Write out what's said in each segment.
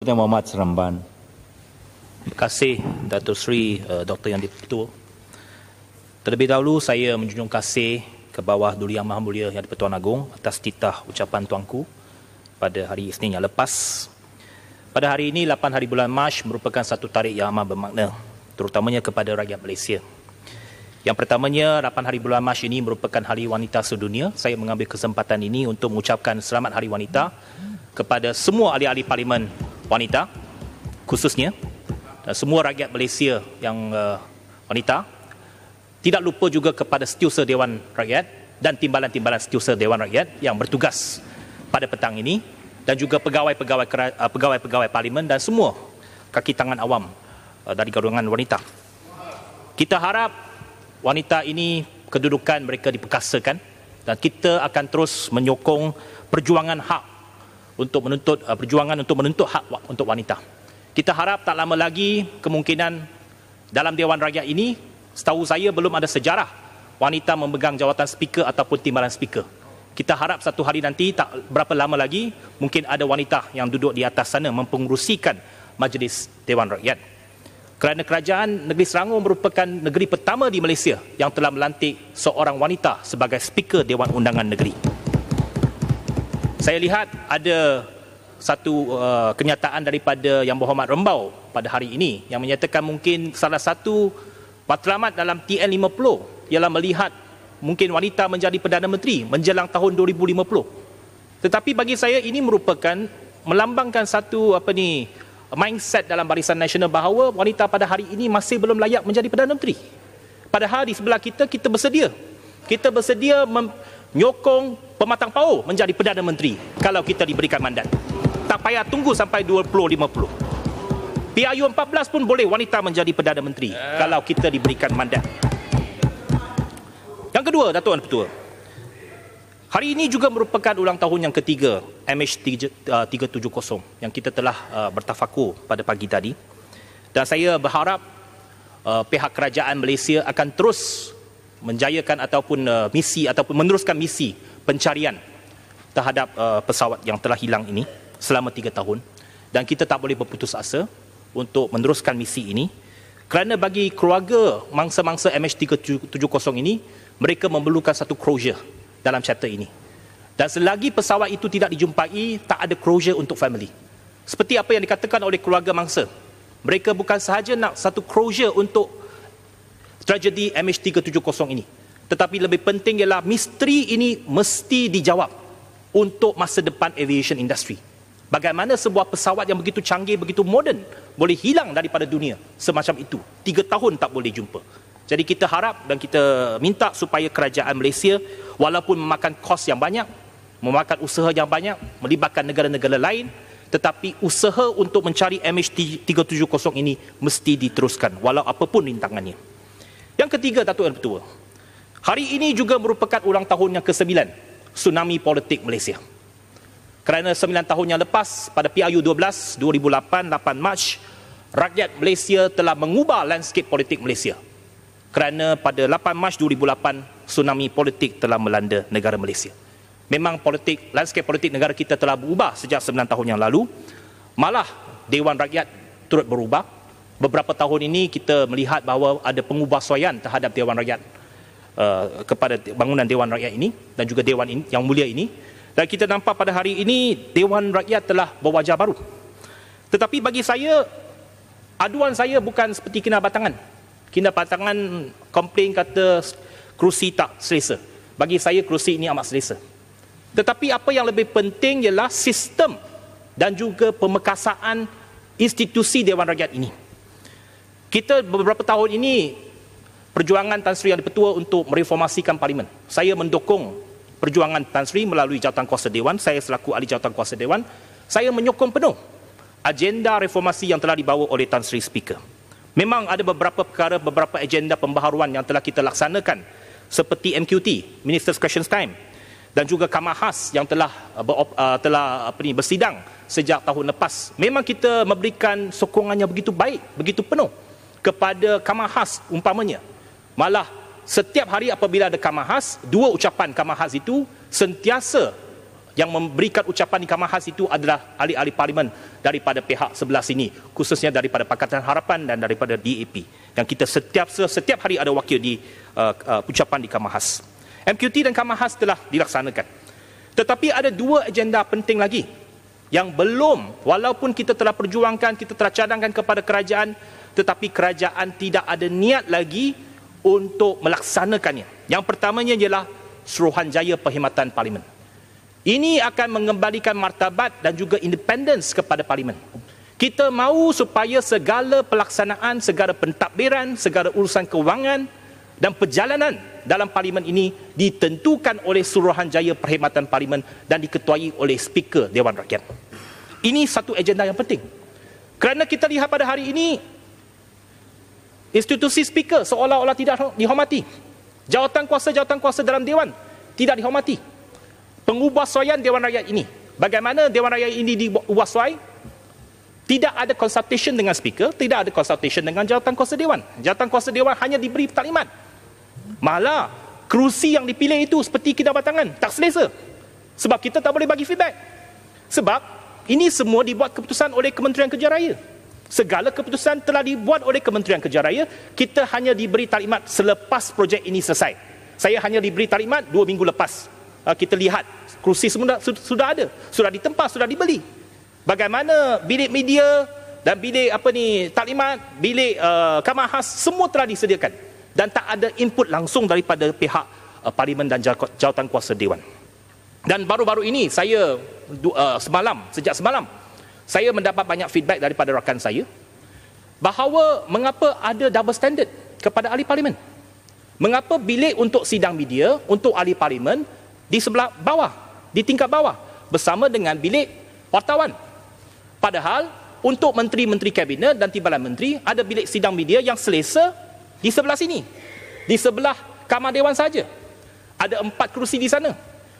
Dr. Muhammad Seremban. Terima kasih datuk Sri, uh, eh, Doktor Yang Dipertua. Terlebih dahulu saya menjunjung kasih ke bawah Duli Yang Maha Mulia Yang Dipertuan Agong atas titah ucapan tuanku pada hari Isnin yang lepas. Pada hari ini, 8 hari bulan Mac merupakan satu tarikh yang amat bermakna, terutamanya kepada rakyat Malaysia. Yang pertamanya, 8 hari bulan Mac ini merupakan Hari Wanita Sedunia. Saya mengambil kesempatan ini untuk mengucapkan Selamat Hari Wanita kepada semua ahli-ahli parlimen wanita khususnya dan semua rakyat Malaysia yang uh, wanita tidak lupa juga kepada setiausaha Dewan Rakyat dan timbalan-timbalan setiausaha Dewan Rakyat yang bertugas pada petang ini dan juga pegawai-pegawai uh, pegawai-pegawai parlimen dan semua kaki tangan awam uh, dari golongan wanita. Kita harap wanita ini kedudukan mereka diperkasakan dan kita akan terus menyokong perjuangan hak untuk menuntut uh, perjuangan untuk menuntut hak untuk wanita. Kita harap tak lama lagi kemungkinan dalam Dewan Rakyat ini setahu saya belum ada sejarah wanita memegang jawatan speaker ataupun timbalan speaker. Kita harap satu hari nanti tak berapa lama lagi mungkin ada wanita yang duduk di atas sana mempengerusikan majlis Dewan Rakyat. Kerana kerajaan negeri Selangor merupakan negeri pertama di Malaysia yang telah melantik seorang wanita sebagai speaker Dewan Undangan Negeri saya lihat ada satu uh, kenyataan daripada Yang Berhormat Rembau pada hari ini yang menyatakan mungkin salah satu patlamat dalam TN50 ialah melihat mungkin wanita menjadi Perdana Menteri menjelang tahun 2050. Tetapi bagi saya ini merupakan melambangkan satu apa ni mindset dalam barisan nasional bahawa wanita pada hari ini masih belum layak menjadi Perdana Menteri. Padahal di sebelah kita, kita bersedia. Kita bersedia mem- nyokong pematang power menjadi Perdana Menteri kalau kita diberikan mandat. Tak payah tunggu sampai 2050. PIU 14 pun boleh wanita menjadi Perdana Menteri kalau kita diberikan mandat. Yang kedua, Datuk dan Petua. Hari ini juga merupakan ulang tahun yang ketiga MH370 uh, yang kita telah uh, bertafakur pada pagi tadi. Dan saya berharap uh, pihak kerajaan Malaysia akan terus menjayakan ataupun uh, misi ataupun meneruskan misi pencarian terhadap uh, pesawat yang telah hilang ini selama tiga tahun dan kita tak boleh berputus asa untuk meneruskan misi ini kerana bagi keluarga mangsa-mangsa MH370 ini mereka memerlukan satu closure dalam chapter ini dan selagi pesawat itu tidak dijumpai tak ada closure untuk family seperti apa yang dikatakan oleh keluarga mangsa mereka bukan sahaja nak satu closure untuk tragedi MH370 ini. Tetapi lebih penting ialah misteri ini mesti dijawab untuk masa depan aviation industry. Bagaimana sebuah pesawat yang begitu canggih, begitu moden boleh hilang daripada dunia semacam itu. Tiga tahun tak boleh jumpa. Jadi kita harap dan kita minta supaya kerajaan Malaysia walaupun memakan kos yang banyak, memakan usaha yang banyak, melibatkan negara-negara lain, tetapi usaha untuk mencari MH370 ini mesti diteruskan walau apapun rintangannya. Yang ketiga Datuk yang Petua. Hari ini juga merupakan ulang tahun yang ke-9 tsunami politik Malaysia. Kerana 9 tahun yang lepas pada PRU 12 2008 8 Mac rakyat Malaysia telah mengubah landscape politik Malaysia. Kerana pada 8 Mac 2008 tsunami politik telah melanda negara Malaysia. Memang politik landscape politik negara kita telah berubah sejak 9 tahun yang lalu. Malah Dewan Rakyat turut berubah beberapa tahun ini kita melihat bahawa ada pengubahsuaian terhadap Dewan Rakyat uh, kepada bangunan Dewan Rakyat ini dan juga Dewan ini, yang mulia ini dan kita nampak pada hari ini Dewan Rakyat telah berwajah baru tetapi bagi saya aduan saya bukan seperti kena batangan kena batangan komplain kata kerusi tak selesa bagi saya kerusi ini amat selesa tetapi apa yang lebih penting ialah sistem dan juga pemekasaan institusi Dewan Rakyat ini kita beberapa tahun ini perjuangan Tan Sri yang dipetua untuk mereformasikan parlimen. Saya mendukung perjuangan Tan Sri melalui jawatan kuasa Dewan. Saya selaku ahli jawatan kuasa Dewan. Saya menyokong penuh agenda reformasi yang telah dibawa oleh Tan Sri Speaker. Memang ada beberapa perkara, beberapa agenda pembaharuan yang telah kita laksanakan seperti MQT, Minister's Questions Time dan juga Kamahas yang telah uh, uh, telah apa ni bersidang sejak tahun lepas. Memang kita memberikan sokongannya begitu baik, begitu penuh kepada kamahas umpamanya malah setiap hari apabila ada kamahas dua ucapan kamahas itu sentiasa yang memberikan ucapan di kamahas itu adalah ahli-ahli parlimen daripada pihak sebelah sini khususnya daripada Pakatan Harapan dan daripada DAP yang kita setiap setiap hari ada wakil di uh, uh, ucapan di kamahas MQT dan kamahas telah dilaksanakan tetapi ada dua agenda penting lagi yang belum walaupun kita telah perjuangkan kita telah cadangkan kepada kerajaan tetapi kerajaan tidak ada niat lagi untuk melaksanakannya. Yang pertamanya ialah Suruhanjaya Perkhidmatan Parlimen. Ini akan mengembalikan martabat dan juga independence kepada parlimen. Kita mahu supaya segala pelaksanaan, segala pentadbiran, segala urusan kewangan dan perjalanan dalam parlimen ini ditentukan oleh Suruhanjaya Perkhidmatan Parlimen dan diketuai oleh speaker Dewan Rakyat. Ini satu agenda yang penting. Kerana kita lihat pada hari ini Institusi speaker seolah-olah tidak dihormati. Jawatan kuasa-jawatan kuasa dalam dewan tidak dihormati. Pengubah suaian Dewan Rakyat ini. Bagaimana Dewan Rakyat ini diubah suai? Tidak ada consultation dengan speaker, tidak ada consultation dengan jawatan kuasa dewan. Jawatan kuasa dewan hanya diberi taklimat. Malah, kerusi yang dipilih itu seperti kita batangan, tak selesa. Sebab kita tak boleh bagi feedback. Sebab, ini semua dibuat keputusan oleh Kementerian Kerja Raya. Segala keputusan telah dibuat oleh Kementerian Kerja Raya. Kita hanya diberi talimat selepas projek ini selesai. Saya hanya diberi talimat dua minggu lepas. Ah, kita lihat kerusi semua sudah ada. Sudah ditempah, sudah dibeli. Bagaimana bilik media dan bilik apa ni talimat bilik uh, kamar khas semua telah disediakan. Dan tak ada input langsung daripada pihak uh, parlimen dan jawatan kuasa Dewan. Dan baru-baru ini saya uh, semalam, sejak semalam, saya mendapat banyak feedback daripada rakan saya bahawa mengapa ada double standard kepada ahli parlimen? Mengapa bilik untuk sidang media untuk ahli parlimen di sebelah bawah, di tingkat bawah bersama dengan bilik wartawan? Padahal untuk menteri-menteri kabinet dan timbalan menteri ada bilik sidang media yang selesa di sebelah sini. Di sebelah kamar dewan saja. Ada empat kerusi di sana.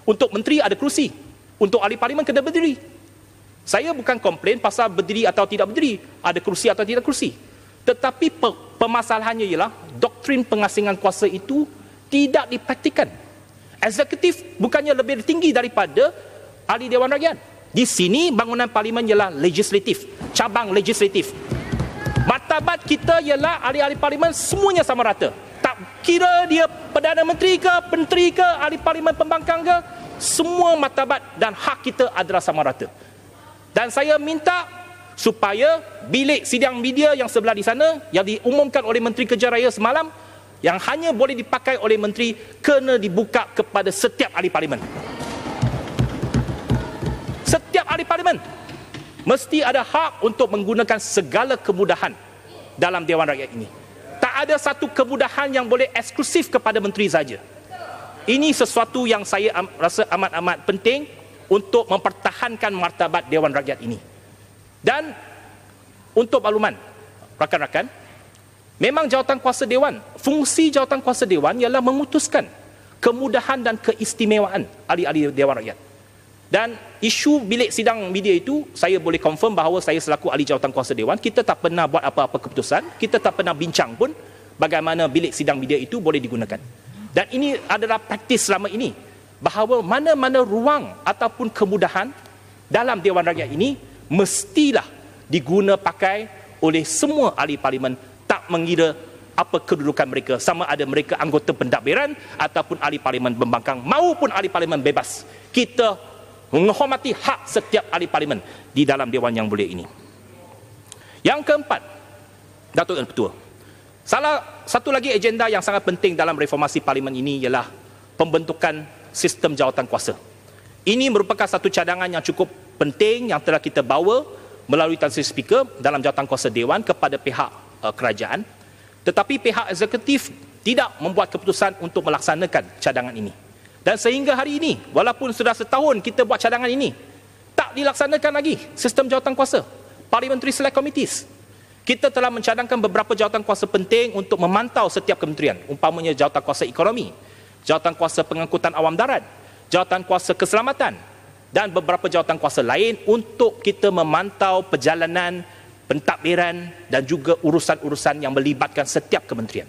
Untuk menteri ada kerusi. Untuk ahli parlimen kena berdiri. Saya bukan komplain pasal berdiri atau tidak berdiri, ada kerusi atau tidak kerusi. Tetapi permasalahannya ialah doktrin pengasingan kuasa itu tidak dipraktikan. Eksekutif bukannya lebih tinggi daripada ahli Dewan Rakyat. Di sini bangunan parlimen ialah legislatif, cabang legislatif. Matabat kita ialah ahli-ahli parlimen semuanya sama rata. Tak kira dia Perdana Menteri ke, Menteri ke, ahli parlimen pembangkang ke, semua matabat dan hak kita adalah sama rata. Dan saya minta supaya bilik sidang media yang sebelah di sana yang diumumkan oleh Menteri Kerja Raya semalam yang hanya boleh dipakai oleh menteri kena dibuka kepada setiap ahli parlimen. Setiap ahli parlimen mesti ada hak untuk menggunakan segala kemudahan dalam Dewan Rakyat ini. Tak ada satu kemudahan yang boleh eksklusif kepada menteri saja. Ini sesuatu yang saya rasa amat-amat penting untuk mempertahankan martabat Dewan Rakyat ini. Dan untuk makluman, rakan-rakan, memang jawatan kuasa Dewan, fungsi jawatan kuasa Dewan ialah memutuskan kemudahan dan keistimewaan ahli-ahli Dewan Rakyat. Dan isu bilik sidang media itu, saya boleh confirm bahawa saya selaku ahli jawatan kuasa Dewan, kita tak pernah buat apa-apa keputusan, kita tak pernah bincang pun bagaimana bilik sidang media itu boleh digunakan. Dan ini adalah praktis selama ini bahawa mana-mana ruang ataupun kemudahan dalam Dewan Rakyat ini mestilah diguna pakai oleh semua ahli parlimen tak mengira apa kedudukan mereka sama ada mereka anggota pendabiran ataupun ahli parlimen pembangkang maupun ahli parlimen bebas kita menghormati hak setiap ahli parlimen di dalam dewan yang mulia ini yang keempat Datuk dan Ketua salah satu lagi agenda yang sangat penting dalam reformasi parlimen ini ialah pembentukan sistem jawatan kuasa. Ini merupakan satu cadangan yang cukup penting yang telah kita bawa melalui Tansi Speaker dalam jawatan kuasa Dewan kepada pihak uh, kerajaan. Tetapi pihak eksekutif tidak membuat keputusan untuk melaksanakan cadangan ini. Dan sehingga hari ini, walaupun sudah setahun kita buat cadangan ini, tak dilaksanakan lagi sistem jawatan kuasa. Parliamentary Select Committees. Kita telah mencadangkan beberapa jawatan kuasa penting untuk memantau setiap kementerian. Umpamanya jawatan kuasa ekonomi, jawatan kuasa pengangkutan awam darat, jawatan kuasa keselamatan dan beberapa jawatan kuasa lain untuk kita memantau perjalanan pentadbiran dan juga urusan-urusan yang melibatkan setiap kementerian.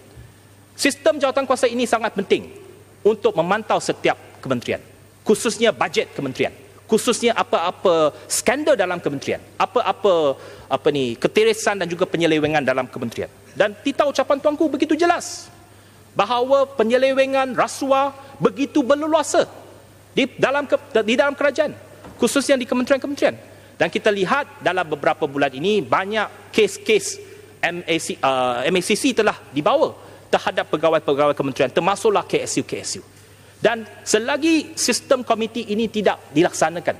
Sistem jawatan kuasa ini sangat penting untuk memantau setiap kementerian, khususnya bajet kementerian, khususnya apa-apa skandal dalam kementerian, apa-apa apa ni, ketirisan dan juga penyelewengan dalam kementerian. Dan titah ucapan tuanku begitu jelas bahawa penyelewengan rasuah begitu berluasa di dalam ke, di dalam kerajaan khususnya di kementerian-kementerian dan kita lihat dalam beberapa bulan ini banyak kes-kes MAC, uh, MACC telah dibawa terhadap pegawai-pegawai kementerian termasuklah KSU-KSU dan selagi sistem komiti ini tidak dilaksanakan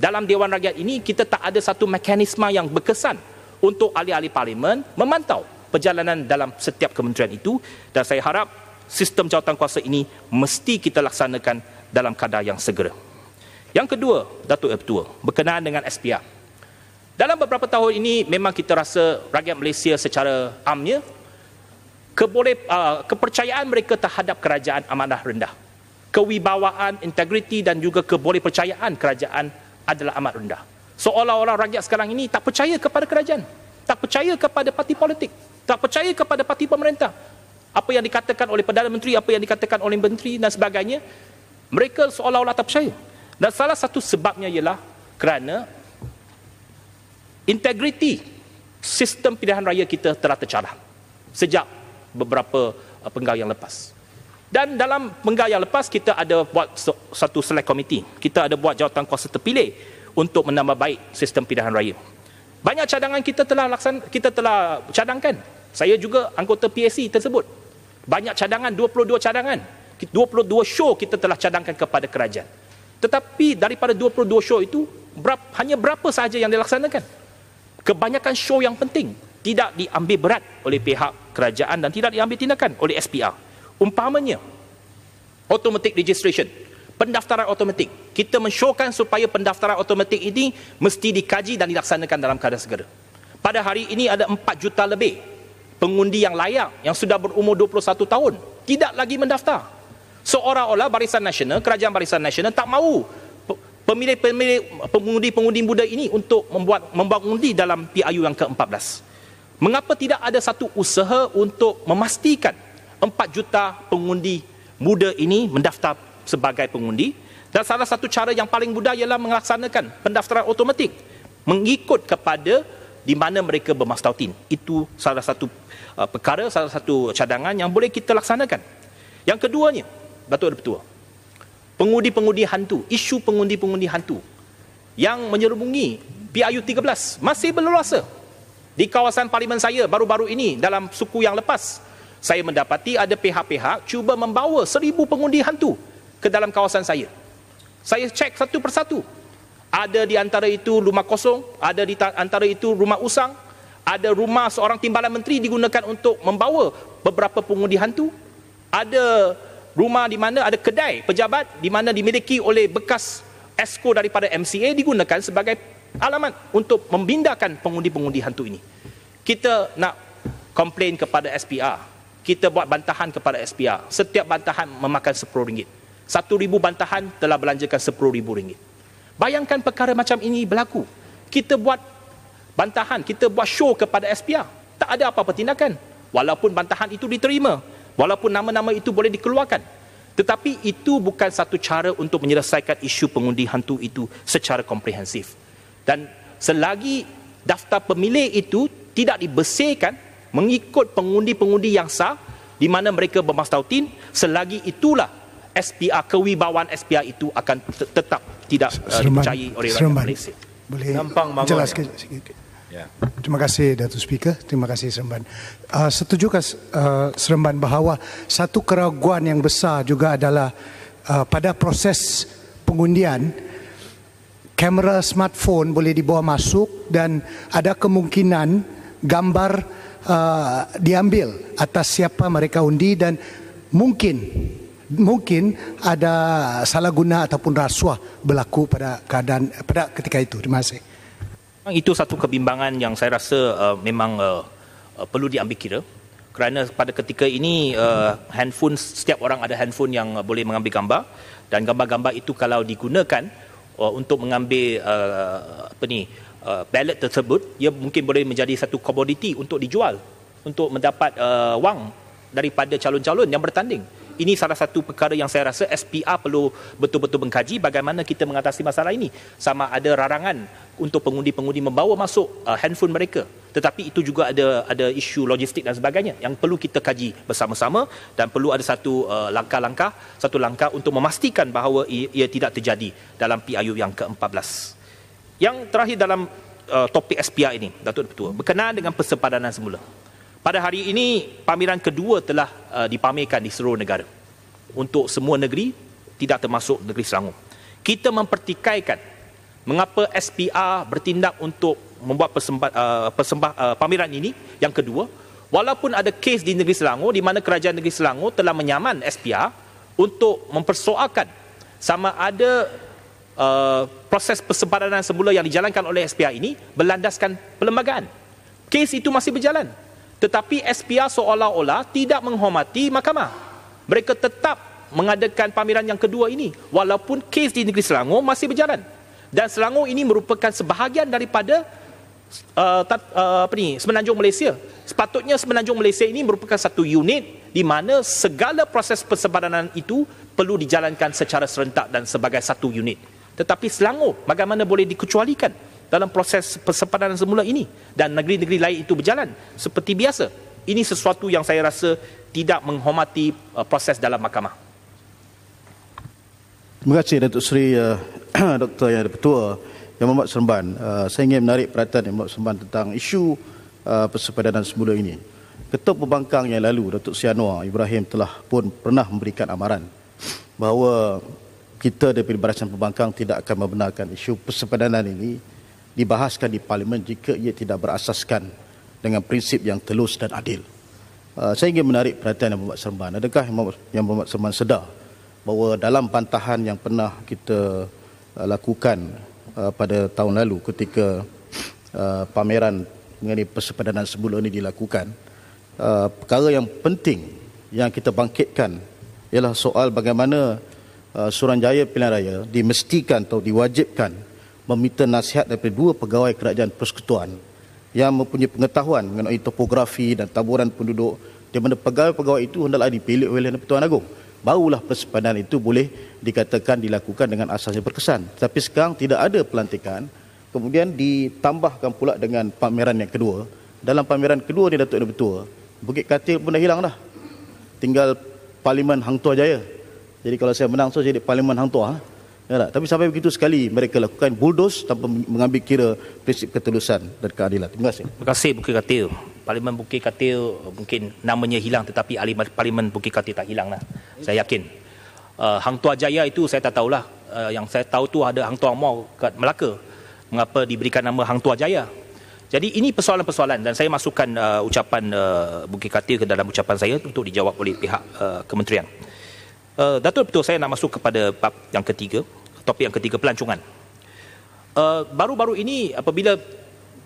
dalam Dewan Rakyat ini kita tak ada satu mekanisme yang berkesan untuk ahli-ahli parlimen memantau perjalanan dalam setiap kementerian itu dan saya harap sistem jawatan kuasa ini mesti kita laksanakan dalam kadar yang segera. Yang kedua, Datuk Ketua, berkenaan dengan SPR. Dalam beberapa tahun ini memang kita rasa rakyat Malaysia secara amnya keboleh, uh, kepercayaan mereka terhadap kerajaan amanah rendah. Kewibawaan, integriti dan juga keboleh percayaan kerajaan adalah amat rendah. Seolah-olah rakyat sekarang ini tak percaya kepada kerajaan tak percaya kepada parti politik, tak percaya kepada parti pemerintah. Apa yang dikatakan oleh Perdana Menteri, apa yang dikatakan oleh Menteri dan sebagainya, mereka seolah-olah tak percaya. Dan salah satu sebabnya ialah kerana integriti sistem pilihan raya kita telah tercadang sejak beberapa uh, penggal yang lepas. Dan dalam penggal yang lepas, kita ada buat satu select committee. Kita ada buat jawatan kuasa terpilih untuk menambah baik sistem pilihan raya. Banyak cadangan kita telah laksan, kita telah cadangkan. Saya juga anggota PSC tersebut. Banyak cadangan, 22 cadangan. 22 show kita telah cadangkan kepada kerajaan. Tetapi daripada 22 show itu, berapa, hanya berapa sahaja yang dilaksanakan. Kebanyakan show yang penting tidak diambil berat oleh pihak kerajaan dan tidak diambil tindakan oleh SPR. Umpamanya, automatic registration pendaftaran otomatik Kita mensyorkan supaya pendaftaran otomatik ini mesti dikaji dan dilaksanakan dalam keadaan segera. Pada hari ini ada 4 juta lebih pengundi yang layak yang sudah berumur 21 tahun tidak lagi mendaftar. Seolah-olah Barisan Nasional, Kerajaan Barisan Nasional tak mahu pemilih-pemilih pengundi-pengundi muda ini untuk membuat membangundi dalam PIU yang ke-14. Mengapa tidak ada satu usaha untuk memastikan 4 juta pengundi muda ini mendaftar sebagai pengundi dan salah satu cara yang paling mudah ialah melaksanakan pendaftaran otomatik, mengikut kepada di mana mereka bermastautin. Itu salah satu uh, perkara, salah satu cadangan yang boleh kita laksanakan. Yang keduanya, Datuk dan Petua, pengundi-pengundi hantu, isu pengundi-pengundi hantu yang menyerbungi PIU 13 masih berleluasa di kawasan parlimen saya baru-baru ini dalam suku yang lepas saya mendapati ada pihak-pihak cuba membawa seribu pengundi hantu ke dalam kawasan saya. Saya cek satu persatu. Ada di antara itu rumah kosong, ada di antara itu rumah usang, ada rumah seorang timbalan menteri digunakan untuk membawa beberapa pengundi hantu. Ada rumah di mana ada kedai pejabat di mana dimiliki oleh bekas esko daripada MCA digunakan sebagai alamat untuk membindakan pengundi-pengundi hantu ini. Kita nak komplain kepada SPR. Kita buat bantahan kepada SPR. Setiap bantahan memakan RM10. Satu ribu bantahan telah belanjakan sepuluh ribu ringgit. Bayangkan perkara macam ini berlaku. Kita buat bantahan, kita buat show kepada SPR. Tak ada apa-apa tindakan. Walaupun bantahan itu diterima. Walaupun nama-nama itu boleh dikeluarkan. Tetapi itu bukan satu cara untuk menyelesaikan isu pengundi hantu itu secara komprehensif. Dan selagi daftar pemilih itu tidak dibesarkan mengikut pengundi-pengundi yang sah di mana mereka bermastautin, selagi itulah SPR kewibawaan SPR itu akan tetap tidak uh, dipercayai oleh rakyat Malaysia. Boleh Nampang jelaskan ya? sikit. Ya. Terima kasih Datuk Speaker, terima kasih Seremban. Uh, setujukah uh, Seremban bahawa satu keraguan yang besar juga adalah uh, pada proses pengundian kamera smartphone boleh dibawa masuk dan ada kemungkinan gambar uh, diambil atas siapa mereka undi dan mungkin mungkin ada salah guna ataupun rasuah berlaku pada keadaan pada ketika itu. Terima kasih. Itu satu kebimbangan yang saya rasa uh, memang uh, uh, perlu diambil kira kerana pada ketika ini uh, handphone setiap orang ada handphone yang uh, boleh mengambil gambar dan gambar-gambar itu kalau digunakan uh, untuk mengambil uh, apa ni uh, ballot tersebut ia mungkin boleh menjadi satu komoditi untuk dijual untuk mendapat uh, wang daripada calon-calon yang bertanding. Ini salah satu perkara yang saya rasa SPR perlu betul-betul mengkaji bagaimana kita mengatasi masalah ini. Sama ada rarangan untuk pengundi-pengundi membawa masuk uh, handphone mereka. Tetapi itu juga ada ada isu logistik dan sebagainya yang perlu kita kaji bersama-sama dan perlu ada satu uh, langkah-langkah, satu langkah untuk memastikan bahawa ia, ia tidak terjadi dalam PIU yang ke-14. Yang terakhir dalam uh, topik SPR ini, Datuk Ketua, berkenaan dengan persepadanan semula. Pada hari ini pameran kedua telah uh, dipamerkan di seluruh negara untuk semua negeri tidak termasuk negeri Selangor. Kita mempertikaikan mengapa SPR bertindak untuk membuat persembah, uh, persembah, uh, pameran ini yang kedua walaupun ada kes di negeri Selangor di mana kerajaan negeri Selangor telah menyaman SPR untuk mempersoalkan sama ada uh, proses persempadanan semula yang dijalankan oleh SPR ini berlandaskan perlembagaan. Kes itu masih berjalan. Tetapi SPR seolah-olah tidak menghormati mahkamah. Mereka tetap mengadakan pameran yang kedua ini walaupun kes di negeri Selangor masih berjalan. Dan Selangor ini merupakan sebahagian daripada uh, uh, apa ni Semenanjung Malaysia. Sepatutnya Semenanjung Malaysia ini merupakan satu unit di mana segala proses persebaranan itu perlu dijalankan secara serentak dan sebagai satu unit. Tetapi Selangor bagaimana boleh dikecualikan? dalam proses persempadanan semula ini dan negeri-negeri lain itu berjalan seperti biasa. Ini sesuatu yang saya rasa tidak menghormati uh, proses dalam mahkamah. Terima kasih Datuk Seri uh, Dr. Yang Pertua Yang Mohd Seremban. Uh, saya ingin menarik perhatian Yang Mohd Seremban tentang isu uh, persempadanan semula ini. Ketua Pembangkang yang lalu Datuk Sianua Ibrahim telah pun pernah memberikan amaran bahawa kita daripada Barisan Pembangkang tidak akan membenarkan isu persempadanan ini dibahaskan di parlimen jika ia tidak berasaskan dengan prinsip yang telus dan adil. Uh, saya ingin menarik perhatian Yang Berhormat Serban. Adakah Yang Berhormat Serban sedar bahawa dalam pantahan yang pernah kita uh, lakukan uh, pada tahun lalu ketika pameran mengenai persepadanan semula ini dilakukan, perkara yang penting yang kita bangkitkan ialah soal bagaimana Suranjaya Pilihan Raya dimestikan atau diwajibkan meminta nasihat daripada dua pegawai kerajaan persekutuan yang mempunyai pengetahuan mengenai topografi dan taburan penduduk di mana pegawai-pegawai itu hendaklah dipilih oleh Pertuan Agong. Barulah persepadan itu boleh dikatakan dilakukan dengan asasnya berkesan. Tapi sekarang tidak ada pelantikan, kemudian ditambahkan pula dengan pameran yang kedua. Dalam pameran kedua ni Datuk Pertua, Bukit Katil pun dah hilang dah. Tinggal Parlimen Hang Tua Jaya. Jadi kalau saya menang, so saya jadi Parlimen Hang Tua. Ha. Ya tak? Tapi sampai begitu sekali mereka lakukan buldos tanpa mengambil kira prinsip ketelusan dan keadilan. Terima kasih. Terima kasih Bukit Katil. Parlimen Bukit Katil uh, mungkin namanya hilang tetapi ahli Parlimen Bukit Katil tak hilang. Lah. Saya yakin. Uh, Hang Tua Jaya itu saya tak tahulah. Uh, yang saya tahu tu ada Hang Tua Mau kat Melaka. Mengapa diberikan nama Hang Tua Jaya? Jadi ini persoalan-persoalan dan saya masukkan uh, ucapan uh, Bukit Katil ke dalam ucapan saya untuk dijawab oleh pihak uh, kementerian. Uh, Datuk Petua, saya nak masuk kepada bab yang ketiga topik yang ketiga pelancongan. Uh, baru-baru ini apabila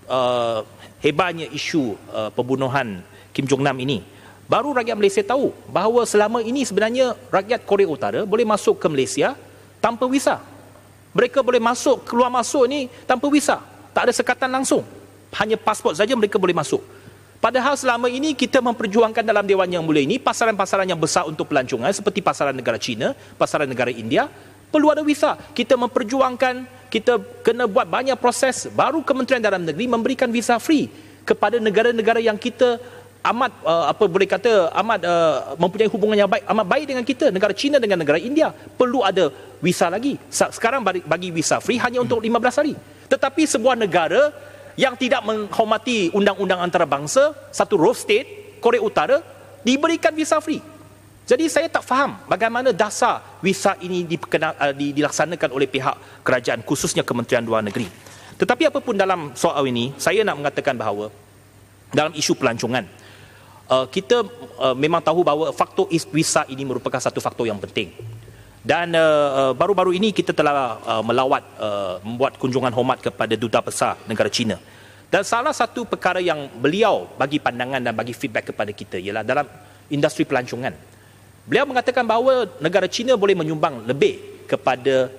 uh, hebatnya isu uh, pembunuhan Kim Jong Nam ini, baru rakyat Malaysia tahu bahawa selama ini sebenarnya rakyat Korea Utara boleh masuk ke Malaysia tanpa visa. Mereka boleh masuk keluar masuk ni tanpa visa. Tak ada sekatan langsung. Hanya pasport saja mereka boleh masuk. Padahal selama ini kita memperjuangkan dalam dewan yang mulia ini pasaran-pasaran yang besar untuk pelancongan seperti pasaran negara China, pasaran negara India perlu ada visa. Kita memperjuangkan, kita kena buat banyak proses baru Kementerian Dalam Negeri memberikan visa free kepada negara-negara yang kita amat uh, apa boleh kata amat uh, mempunyai hubungan yang baik amat baik dengan kita negara China dengan negara India perlu ada visa lagi sekarang bagi visa free hanya untuk 15 hari tetapi sebuah negara yang tidak menghormati undang-undang antarabangsa satu rogue state Korea Utara diberikan visa free jadi saya tak faham bagaimana dasar visa ini diperkenal, uh, dilaksanakan oleh pihak kerajaan khususnya Kementerian Luar Negeri. Tetapi apapun dalam soal ini, saya nak mengatakan bahawa dalam isu pelancongan, uh, kita uh, memang tahu bahawa faktor visa ini merupakan satu faktor yang penting. Dan uh, uh, baru-baru ini kita telah uh, melawat uh, membuat kunjungan hormat kepada Duta Besar Negara China. Dan salah satu perkara yang beliau bagi pandangan dan bagi feedback kepada kita ialah dalam industri pelancongan. Beliau mengatakan bahawa negara China boleh menyumbang lebih kepada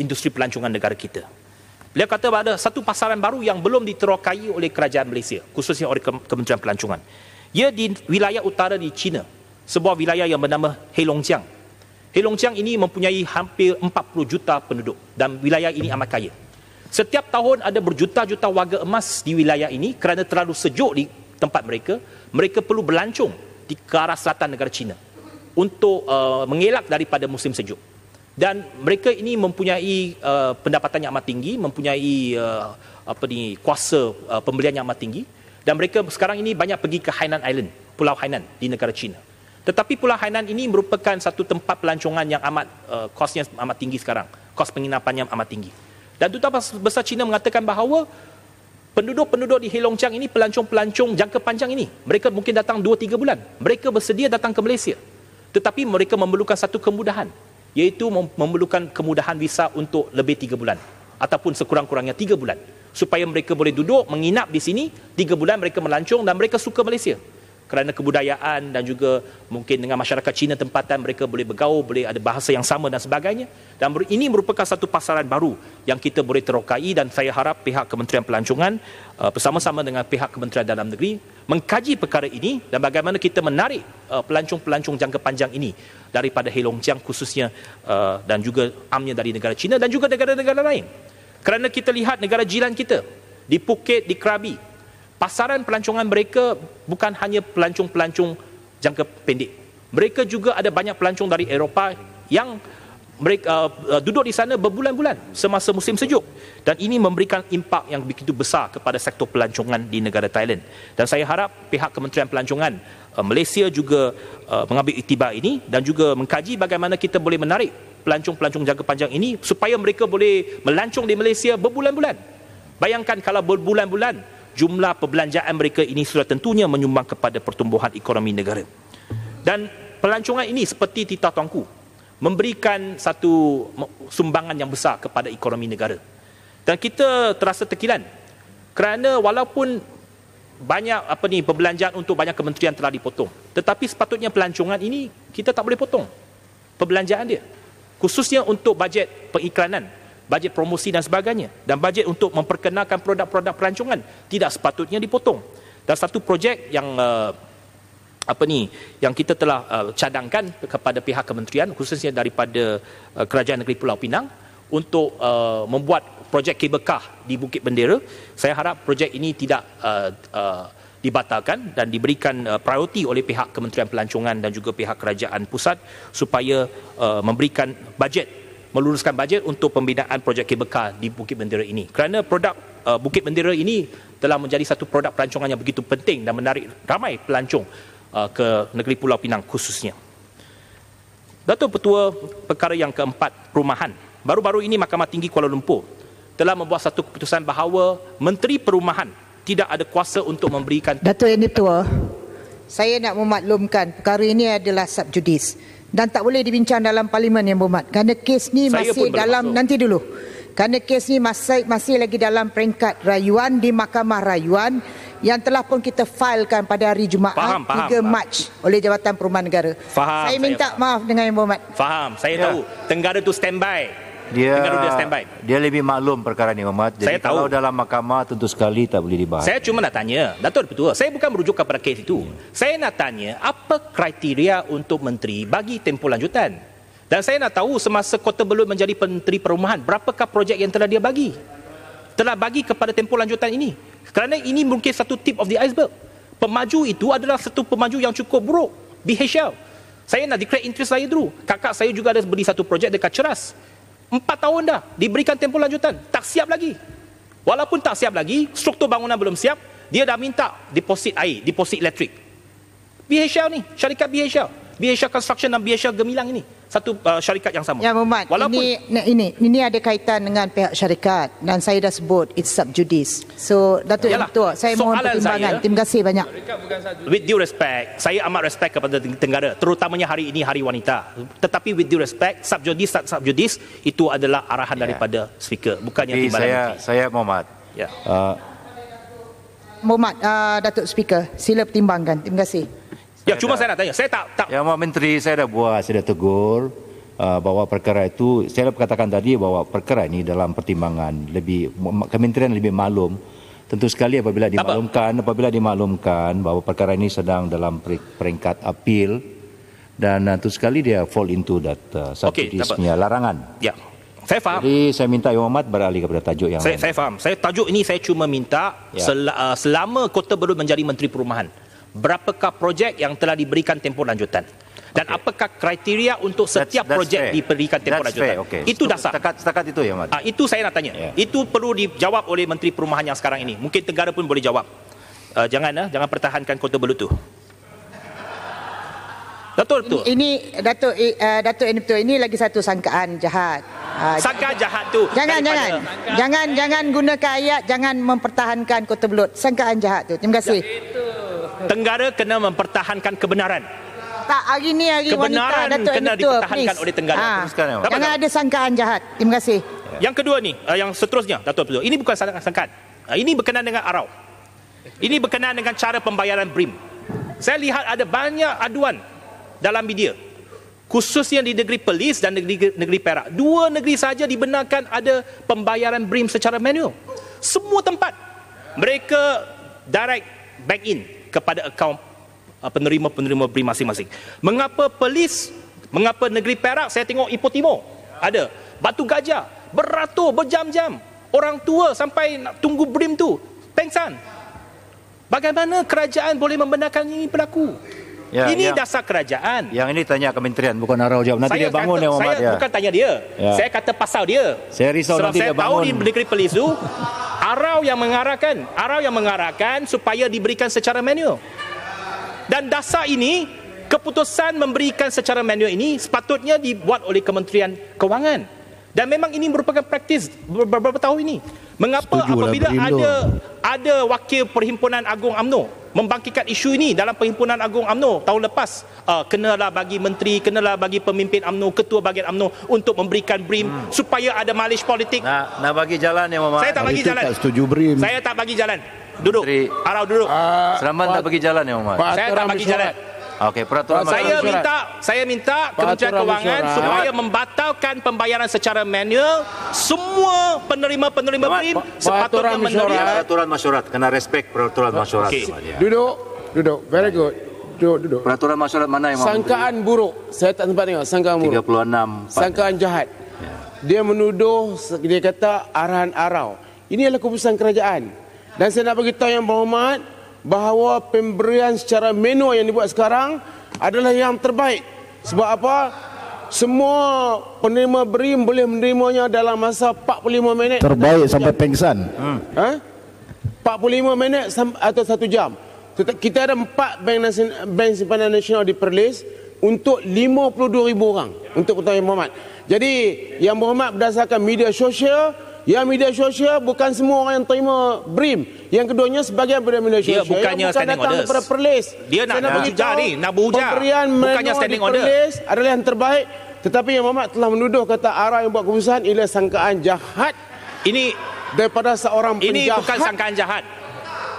industri pelancongan negara kita. Beliau kata ada satu pasaran baru yang belum diterokai oleh kerajaan Malaysia, khususnya oleh Kementerian Pelancongan. Ia di wilayah utara di China, sebuah wilayah yang bernama Heilongjiang. Heilongjiang ini mempunyai hampir 40 juta penduduk dan wilayah ini amat kaya. Setiap tahun ada berjuta-juta warga emas di wilayah ini kerana terlalu sejuk di tempat mereka, mereka perlu berlancong di ke arah selatan negara China untuk uh, mengelak daripada musim sejuk. Dan mereka ini mempunyai uh, pendapatan yang amat tinggi, mempunyai uh, apa ni kuasa uh, pembelian yang amat tinggi dan mereka sekarang ini banyak pergi ke Hainan Island, Pulau Hainan di negara China. Tetapi Pulau Hainan ini merupakan satu tempat pelancongan yang amat uh, kosnya amat tinggi sekarang, kos penginapannya amat tinggi. Dan Duta Besar China mengatakan bahawa penduduk-penduduk di Heilongjiang ini pelancong-pelancong jangka panjang ini, mereka mungkin datang 2 3 bulan. Mereka bersedia datang ke Malaysia tetapi mereka memerlukan satu kemudahan iaitu memerlukan kemudahan visa untuk lebih 3 bulan ataupun sekurang-kurangnya 3 bulan supaya mereka boleh duduk menginap di sini 3 bulan mereka melancong dan mereka suka Malaysia kerana kebudayaan dan juga mungkin dengan masyarakat Cina tempatan mereka boleh bergaul, boleh ada bahasa yang sama dan sebagainya. Dan ini merupakan satu pasaran baru yang kita boleh terokai dan saya harap pihak Kementerian Pelancongan uh, bersama-sama dengan pihak Kementerian Dalam Negeri mengkaji perkara ini dan bagaimana kita menarik uh, pelancong-pelancong jangka panjang ini daripada Heilongjiang khususnya uh, dan juga amnya dari negara Cina dan juga negara-negara lain. Kerana kita lihat negara jiran kita di Phuket, di Krabi, pasaran pelancongan mereka bukan hanya pelancong-pelancong jangka pendek. Mereka juga ada banyak pelancong dari Eropah yang mereka uh, uh, duduk di sana berbulan-bulan semasa musim sejuk dan ini memberikan impak yang begitu besar kepada sektor pelancongan di negara Thailand dan saya harap pihak Kementerian Pelancongan uh, Malaysia juga uh, mengambil iktibar ini dan juga mengkaji bagaimana kita boleh menarik pelancong-pelancong jangka panjang ini supaya mereka boleh melancong di Malaysia berbulan-bulan bayangkan kalau berbulan-bulan jumlah perbelanjaan mereka ini sudah tentunya menyumbang kepada pertumbuhan ekonomi negara. Dan pelancongan ini seperti titah tongku memberikan satu sumbangan yang besar kepada ekonomi negara. Dan kita terasa terkilan kerana walaupun banyak apa ni perbelanjaan untuk banyak kementerian telah dipotong tetapi sepatutnya pelancongan ini kita tak boleh potong perbelanjaan dia khususnya untuk bajet pengiklanan bajet promosi dan sebagainya dan bajet untuk memperkenalkan produk-produk perancangan tidak sepatutnya dipotong dan satu projek yang uh, apa ni yang kita telah uh, cadangkan kepada pihak kementerian khususnya daripada uh, kerajaan negeri Pulau Pinang untuk uh, membuat projek kebekah di Bukit Bendera saya harap projek ini tidak uh, uh, dibatalkan dan diberikan uh, prioriti oleh pihak Kementerian Pelancongan dan juga pihak kerajaan pusat supaya uh, memberikan bajet meluluskan bajet untuk pembinaan projek kebekal di Bukit Bendera ini. Kerana produk uh, Bukit Bendera ini telah menjadi satu produk pelancongan yang begitu penting dan menarik ramai pelancong uh, ke negeri Pulau Pinang khususnya. Datuk Petua perkara yang keempat, perumahan. Baru-baru ini Mahkamah Tinggi Kuala Lumpur telah membuat satu keputusan bahawa Menteri Perumahan tidak ada kuasa untuk memberikan... Datuk Yang Ketua, saya nak memaklumkan perkara ini adalah subjudice dan tak boleh dibincang dalam parlimen yang berhormat kerana kes ni Saya masih dalam masuk. nanti dulu kerana kes ni masih masih lagi dalam peringkat rayuan di mahkamah rayuan yang telah pun kita failkan pada hari Jumaat faham, faham, 3 faham. Mac oleh Jawatan Perumahan Negara. Faham, saya minta saya, maaf dengan Yang Berhormat. Faham, saya ya. tahu. Tenggara tu standby dia standby. Dia lebih maklum perkara ni, Mamat. Jadi saya tahu. dalam mahkamah tentu sekali tak boleh dibahas. Saya cuma nak tanya, Datuk Petua, saya bukan merujuk kepada kes itu. Ya. Saya nak tanya, apa kriteria untuk menteri bagi tempoh lanjutan? Dan saya nak tahu semasa kota belum menjadi menteri perumahan, berapakah projek yang telah dia bagi? Telah bagi kepada tempoh lanjutan ini. Kerana ini mungkin satu tip of the iceberg. Pemaju itu adalah satu pemaju yang cukup buruk. BHL. Saya nak declare interest saya dulu. Kakak saya juga ada beri satu projek dekat Ceras. Empat tahun dah diberikan tempoh lanjutan. Tak siap lagi. Walaupun tak siap lagi, struktur bangunan belum siap, dia dah minta deposit air, deposit elektrik. BHL ni, syarikat BHL. BHL Construction dan BHL Gemilang ini satu uh, syarikat yang sama. Ya, Muhammad. Walaupun ini, ini ini ada kaitan dengan pihak syarikat dan saya dah sebut it's sub judice. So, Datuk Yang Ketua, saya Soalan mohon pertimbangan. Terima kasih banyak. With due respect, saya amat respect kepada Tenggara, terutamanya hari ini Hari Wanita. Tetapi with due respect, sub judice sub judice itu adalah arahan ya. daripada speaker, bukannya Jadi timbalan. Saya nanti. saya Muhammad. Ya. Uh, Muhammad, uh, Datuk Speaker, sila pertimbangkan. Terima kasih. Ya cuma saya nak tanya. Saya tak tak Ya Pak Menteri, saya dah buat, saya dah tegur uh, bahawa perkara itu saya dah katakan tadi bahawa perkara ini dalam pertimbangan lebih kementerian lebih maklum tentu sekali apabila dimaklumkan apa? apabila dimaklumkan bahawa perkara ini sedang dalam peringkat appeal dan uh, tentu sekali dia fall into that uh, subsidiary okay, larangan. Ya. Saya faham. Jadi saya minta yang Ahmad beralih kepada tajuk yang saya, lain. Saya faham. Saya tajuk ini saya cuma minta ya. sel, uh, selama Kota Belud menjadi Menteri Perumahan berapakah projek yang telah diberikan tempoh lanjutan dan okay. apakah kriteria untuk setiap that's, that's projek fair. diperikan tempoh that's lanjutan okay. itu dasar setakat, setakat itu ya Mat. Ah, itu saya nak tanya yeah. itu perlu dijawab oleh menteri perumahan yang sekarang ini mungkin tegara pun boleh jawab uh, jangan uh, jangan pertahankan kota belutu Datuk betul. Ini Datuk uh, Datuk ini Ini lagi satu sangkaan jahat. Ha, sangkaan jahat tu. Jangan jangan. Jangan jangan guna ayat jangan mempertahankan Kota Belud. Sangkaan jahat tu. Terima kasih. Ya, tenggara kena mempertahankan kebenaran. Tak hari ni hari kebenaran wanita Datuk kena Enitur, dipertahankan please. oleh Tenggara. Ha. Jangan ada sangkaan jahat. Terima kasih. Yang kedua ni, eh, yang seterusnya Datuk Abdul. Ini bukan sangkaan. Uh, ini berkenaan dengan arau. Ini berkenaan dengan cara pembayaran BRIM. Saya lihat ada banyak aduan dalam media khususnya di negeri Perlis dan negeri negeri Perak dua negeri saja dibenarkan ada pembayaran brim secara manual semua tempat mereka direct back in kepada akaun uh, penerima-penerima brim masing-masing mengapa Perlis mengapa negeri Perak saya tengok Ipoh Timur ada batu gajah beratur berjam-jam orang tua sampai nak tunggu brim tu pengsan bagaimana kerajaan boleh membenarkan ini berlaku Ya, ini yang, dasar kerajaan. Yang ini tanya kementerian bukan arah jawab. Nanti saya dia bangun kata, ya, Muhammad, Saya ya. bukan tanya dia. Ya. Saya kata pasal dia. Saya risau Sebab nanti saya dia bangun. Saya tahu di negeri Perlis itu arau yang mengarahkan, arau yang mengarahkan supaya diberikan secara manual. Dan dasar ini keputusan memberikan secara manual ini sepatutnya dibuat oleh Kementerian Kewangan. Dan memang ini merupakan praktis beberapa tahun ini. Mengapa Setujulah apabila berindu. ada ada wakil Perhimpunan Agung AMNO membangkitkan isu ini dalam Perhimpunan Agung AMNO tahun lepas uh, kenalah bagi menteri kenalah bagi pemimpin AMNO ketua bahagian AMNO untuk memberikan BRIM hmm. supaya ada malish politik. Nak nak bagi jalan yang mama. Saya tak ah, bagi jalan. setuju BRIM. Saya tak bagi jalan. Duduk. Arau duduk. Uh, Seraman tak bagi jalan yang mama. Saya tak bagi jalan. Okey, peraturan Saya surat. minta, saya minta Kementerian Kewangan supaya membatalkan pembayaran secara manual semua penerima-penerima BRIM sepatutnya menerima peraturan masyarakat kena respect peraturan masyarakat. Okay. Duduk, duduk. Very good. Duduk, duduk. Peraturan masyarakat mana yang Sangkaan mahu buruk. Saya tak sempat tengok. Sangkaan buruk. 36. 4. Sangkaan jahat. Ya. Dia menuduh dia kata arahan arau. Ini adalah keputusan kerajaan. Dan saya nak beritahu yang berhormat, bahawa pemberian secara menu yang dibuat sekarang adalah yang terbaik. Sebab apa? Semua penerima beri boleh menerimanya dalam masa 45 minit. Terbaik sampai pengsan. Ha. 45 minit atau satu jam. Kita ada empat bank, nasional, bank simpanan nasional di Perlis untuk 52,000 orang untuk Ketua Yang Muhammad. Jadi Yang Muhammad berdasarkan media sosial yang media sosial bukan semua orang yang terima BRIM. Yang keduanya sebagian media sosial. Dia bukannya bukan standing datang orders. Dia nak, nak berhujar ni, nak berhujar. Pemberian bukannya standing di Perlis order. adalah yang terbaik. Tetapi yang Muhammad telah menuduh kata arah yang buat keputusan ialah sangkaan jahat. Ini daripada seorang penjahat. Ini bukan sangkaan jahat.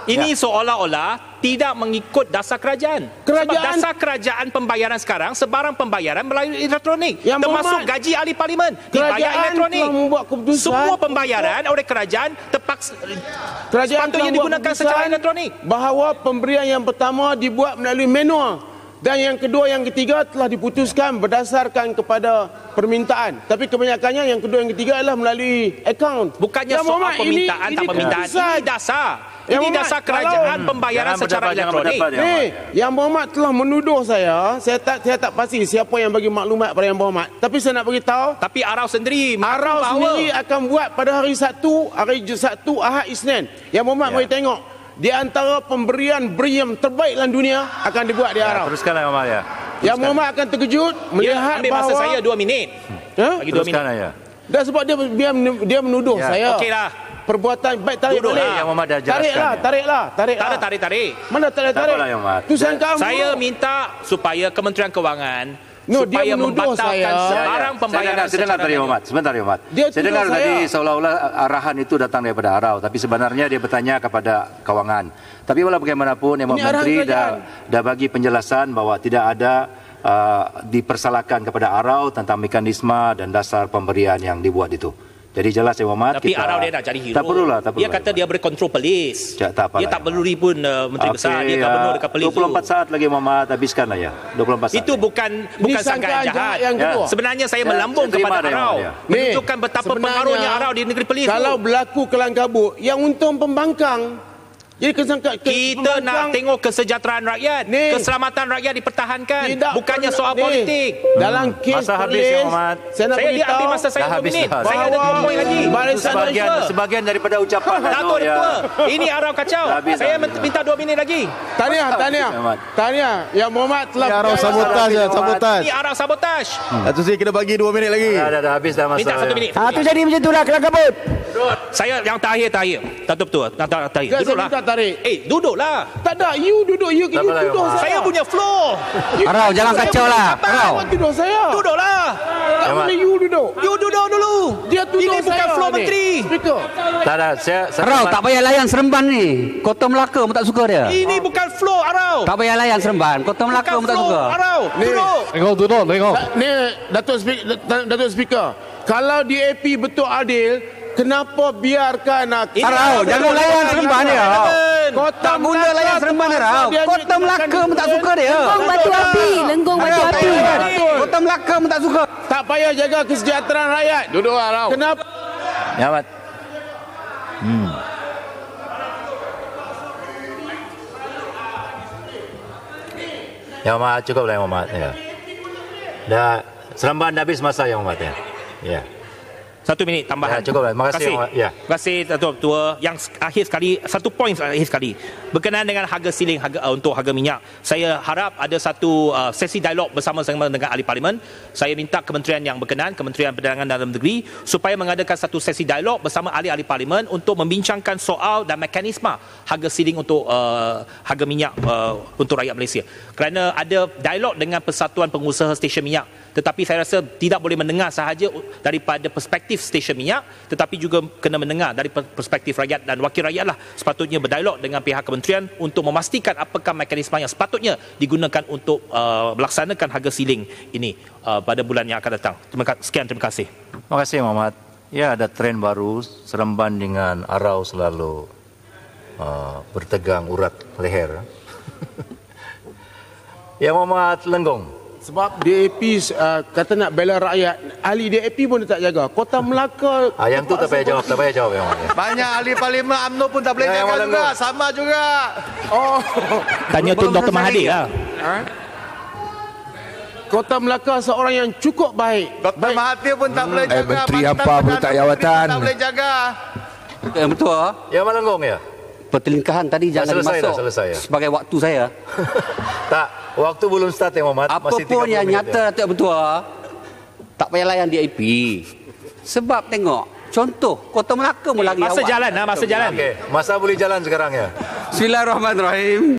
Ini ya. seolah-olah tidak mengikut dasar kerajaan. kerajaan. Sebab dasar kerajaan pembayaran sekarang sebarang pembayaran melalui elektronik yang termasuk Muhammad, gaji ahli parlimen dibayar elektronik. Semua pembayaran oleh kerajaan terpaksa kerajaan sepatutnya digunakan secara elektronik. Bahawa pemberian yang pertama dibuat melalui manual dan yang kedua yang ketiga telah diputuskan berdasarkan kepada permintaan tapi kebanyakannya yang kedua yang ketiga adalah melalui akaun bukannya ya, soal Muhammad, permintaan ini, tak ini permintaan ini dasar ini Muhammad, dasar kerajaan pembayaran secara berdapat, elektronik. Ni, Yang Muhammad telah menuduh saya, saya tak saya tak pasti siapa yang bagi maklumat pada Yang Muhammad. Tapi saya nak bagi tahu. tapi Arau sendiri, Arau sendiri akan buat pada hari Sabtu, hari Sabtu Ahad Isnin. Yang Muhammad ya. tengok. Di antara pemberian brium terbaik dalam dunia akan dibuat di Arab. Ya, teruskanlah Muhammad ya. Teruskan. Yang Muhammad akan terkejut ya, melihat hmm? lah, ya, ambil bahawa masa saya 2 minit. Ha? Bagi 2 minit. ya. Dan sebab dia dia menuduh ya. saya. Okeylah perbuatan baik tarik Duduk balik. Lah, Yang dah tariklah, tariklah, tariklah. Tak ada tarik-tarik. Mana tarik-tarik? Lah, Yang Tu sangka ambil. saya minta supaya Kementerian Kewangan No, supaya dia menuduh saya. Sebarang pembayaran ya. saya dengar, saya tadi, Muhammad. Sebentar, Muhammad. Dia saya dengar saya. tadi seolah-olah arahan itu datang daripada Arau. Tapi sebenarnya dia bertanya kepada Kewangan. Tapi walaupun bagaimanapun, Yang Menteri dah, dah bagi penjelasan bahawa tidak ada uh, dipersalahkan kepada Arau tentang mekanisme dan dasar pemberian yang dibuat itu. Jadi jelas Cik Muhammad Tapi kita, arah dia nak cari hero Tak perlu lah Dia kata dia berkontrol polis pelis. tak Dia tak perlu pun uh, Menteri okay, Besar Dia ya. gubernur dekat polis 24 tu. saat lagi Muhammad Habiskan lah ya 24 saat Itu ya. bukan Bukan sangkaan jahat yang ya. kedua. Sebenarnya saya ya, melambung saya kepada arah ya. Menunjukkan betapa pengaruhnya Arau di negeri polis Kalau tu. berlaku kelangkabut Yang untung pembangkang jadi kita nak tengok kesejahteraan rakyat, ni, keselamatan rakyat dipertahankan, bukannya perna, soal ni, politik. Dalam hmm. kes masa habis, polis, Omar. saya nak saya beritahu, masa saya dah habis minit. Saya ada dua poin lagi. Barisan sebagian, Malaysia. sebagian daripada ucapan. Dato' ya. Dua, ini arau kacau. saya minta dua minit lagi. Tahniah, tahniah. Tahniah. Ya Muhammad telah... Ini arau sabotaj. sabotaj. Ini arau sabotaj. Datuk hmm. Sri, kita bagi dua minit lagi. Dah, dah, habis dah masa. Minta satu ya. minit. Itu ah, jadi macam itulah, kena kebut. Saya yang terakhir, terakhir. Datuk Tua, terakhir. Duduklah tarik. Eh, duduklah. Tak ada. You duduk. You kini lah, duduk. saya. saya punya floor. Arau, jangan kacau lah. Arau. Duduk saya. Duduklah. Tak boleh you duduk. You duduk dulu. Dia duduk Ini saya. Ini bukan floor adik. menteri. Tak ada. Arau, tak payah layan seremban ni. Kota Melaka pun tak suka dia. Ini bukan floor, Arau. Tak payah layan seremban. Kota Melaka pun tak suka. Arau. Duduk. Tengok, duduk. Tengok. Ni, Datuk Speaker. Kalau DAP betul adil, Kenapa biarkan aku? Ini Arau, jangan layan seremban dia. Kota tak guna layan seremban Arau. Kota Melaka pun tak suka dia. Lenggong batu api, lenggong batu api. Kota Melaka pun tak suka. Tak payah jaga kesejahteraan rakyat. Duduk Arau. Kenapa? Nyawat. Hmm. Ya Muhammad, cukup lah Ya Muhammad. Dah, seremban dah habis masa Ya Muhammad. Ya. ya. Satu minit tambahan. Ya, cukup lah. Terima kasih. Terima kasih, ya. Terima kasih Yang akhir sekali, satu poin akhir sekali. Berkenaan dengan harga siling harga, uh, untuk harga minyak. Saya harap ada satu uh, sesi dialog bersama-sama dengan ahli parlimen. Saya minta kementerian yang berkenan, Kementerian Perdagangan Dalam Negeri, supaya mengadakan satu sesi dialog bersama ahli-ahli parlimen untuk membincangkan soal dan mekanisme harga siling untuk uh, harga minyak uh, untuk rakyat Malaysia. Kerana ada dialog dengan Persatuan Pengusaha Stesen Minyak. Tetapi saya rasa tidak boleh mendengar sahaja daripada perspektif perspektif stesen minyak tetapi juga kena mendengar dari perspektif rakyat dan wakil rakyat lah sepatutnya berdialog dengan pihak kementerian untuk memastikan apakah mekanisme yang sepatutnya digunakan untuk uh, melaksanakan harga siling ini uh, pada bulan yang akan datang. Terima Sekian terima kasih. Terima kasih Muhammad. Ya ada tren baru seremban dengan arau selalu uh, bertegang urat leher. ya Muhammad Lenggong sebab DAP uh, kata nak bela rakyat ahli DAP pun tak jaga kota Melaka ha, yang tu tak payah jawab tak payah jawab yang banyak ahli parlimen UMNO pun tak boleh ya, jaga juga sama juga oh tanya tu Dr. Mahathir lah ha? Kota Melaka seorang yang cukup baik. Dr. Mahathir pun tak hmm. boleh eh, jaga. Eh, Menteri apa pun tak jawatan. Tak boleh jaga. Yang betul ah. Yang Malanggong ya pertelingkahan tadi tak jangan selesai, masuk selesai, ya? sebagai waktu saya. tak, waktu belum start ya Muhammad. Apa pun yang nyata Datuk Betua, tak payah layan DIP. Sebab tengok, contoh Kota Melaka mulai eh, Masa awak. jalan, nah, masa jalan. Okay. Masa boleh jalan sekarang ya. Bismillahirrahmanirrahim.